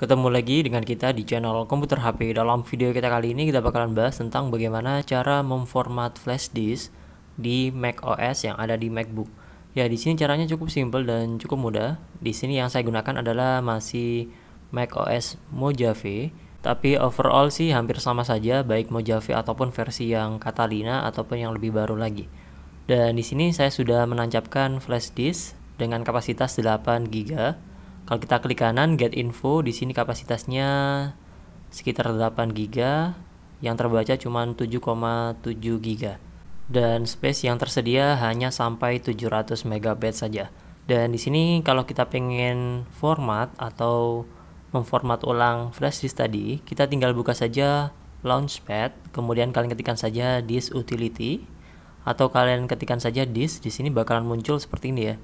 Ketemu lagi dengan kita di channel Komputer HP. Dalam video kita kali ini kita bakalan bahas tentang bagaimana cara memformat flash disk di Mac OS yang ada di MacBook. Ya, di sini caranya cukup simple dan cukup mudah. Di sini yang saya gunakan adalah masih Mac OS Mojave, tapi overall sih hampir sama saja baik Mojave ataupun versi yang Catalina ataupun yang lebih baru lagi. Dan di sini saya sudah menancapkan flash disk dengan kapasitas 8 GB kalau kita klik kanan get info di sini kapasitasnya sekitar 8 GB yang terbaca cuma 7,7 GB dan space yang tersedia hanya sampai 700 MB saja. Dan di sini kalau kita pengen format atau memformat ulang flash disk tadi, kita tinggal buka saja Launchpad, kemudian kalian ketikkan saja disk utility atau kalian ketikkan saja disk di sini bakalan muncul seperti ini ya.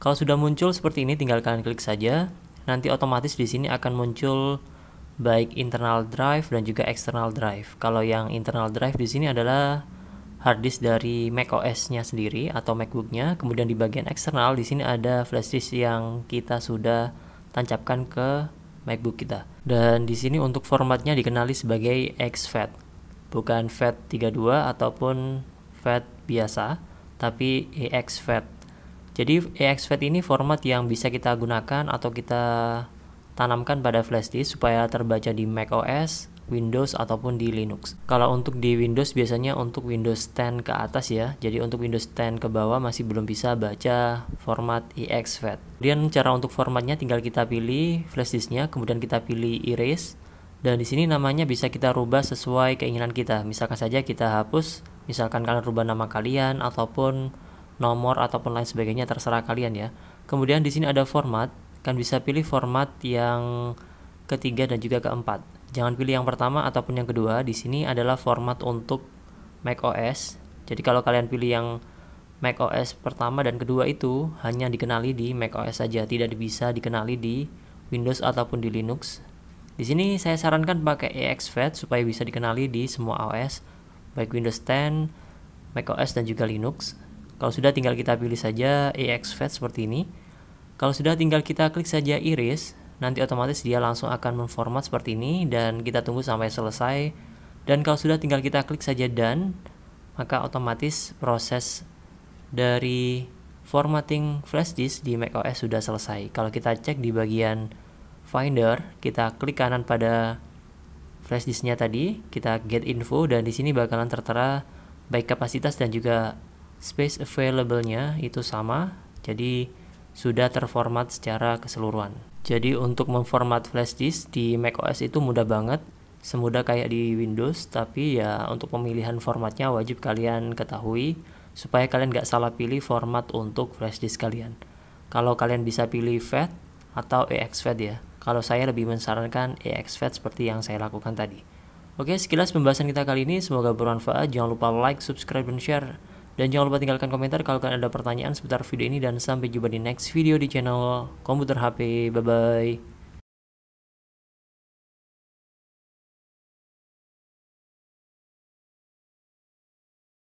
Kalau sudah muncul seperti ini tinggal kalian klik saja. Nanti otomatis di sini akan muncul baik internal drive dan juga external drive. Kalau yang internal drive di sini adalah hard disk dari Mac OS-nya sendiri atau MacBook-nya. Kemudian di bagian eksternal di sini ada flash disk yang kita sudah tancapkan ke MacBook kita. Dan di sini untuk formatnya dikenali sebagai XFAT, bukan FAT32 ataupun FAT biasa, tapi EXFAT. Jadi EXFAT ini format yang bisa kita gunakan atau kita tanamkan pada flash disk supaya terbaca di macOS, Windows ataupun di Linux. Kalau untuk di Windows biasanya untuk Windows 10 ke atas ya. Jadi untuk Windows 10 ke bawah masih belum bisa baca format EXFAT. Kemudian cara untuk formatnya tinggal kita pilih flash disknya, kemudian kita pilih erase. Dan di sini namanya bisa kita rubah sesuai keinginan kita. Misalkan saja kita hapus, misalkan kalian rubah nama kalian ataupun nomor ataupun lain sebagainya terserah kalian ya. Kemudian di sini ada format, kan bisa pilih format yang ketiga dan juga keempat. Jangan pilih yang pertama ataupun yang kedua. Di sini adalah format untuk macOS. Jadi kalau kalian pilih yang macOS pertama dan kedua itu hanya dikenali di macOS saja, tidak bisa dikenali di Windows ataupun di Linux. Di sini saya sarankan pakai EXFAT e supaya bisa dikenali di semua OS, baik Windows 10, macOS dan juga Linux. Kalau sudah tinggal kita pilih saja exFAT seperti ini. Kalau sudah tinggal kita klik saja iris, nanti otomatis dia langsung akan memformat seperti ini dan kita tunggu sampai selesai. Dan kalau sudah tinggal kita klik saja done, maka otomatis proses dari formatting flash disk di macOS sudah selesai. Kalau kita cek di bagian Finder, kita klik kanan pada flash disknya tadi, kita get info dan di sini bakalan tertera baik kapasitas dan juga space available-nya itu sama, jadi sudah terformat secara keseluruhan. Jadi untuk memformat flash disk di macOS itu mudah banget, semudah kayak di Windows, tapi ya untuk pemilihan formatnya wajib kalian ketahui supaya kalian nggak salah pilih format untuk flash disk kalian. Kalau kalian bisa pilih FAT atau EXFAT ya. Kalau saya lebih mensarankan EXFAT seperti yang saya lakukan tadi. Oke, sekilas pembahasan kita kali ini semoga bermanfaat. Jangan lupa like, subscribe, dan share. Dan jangan lupa tinggalkan komentar kalau kalian ada pertanyaan seputar video ini dan sampai jumpa di next video di channel Komputer HP. Bye-bye.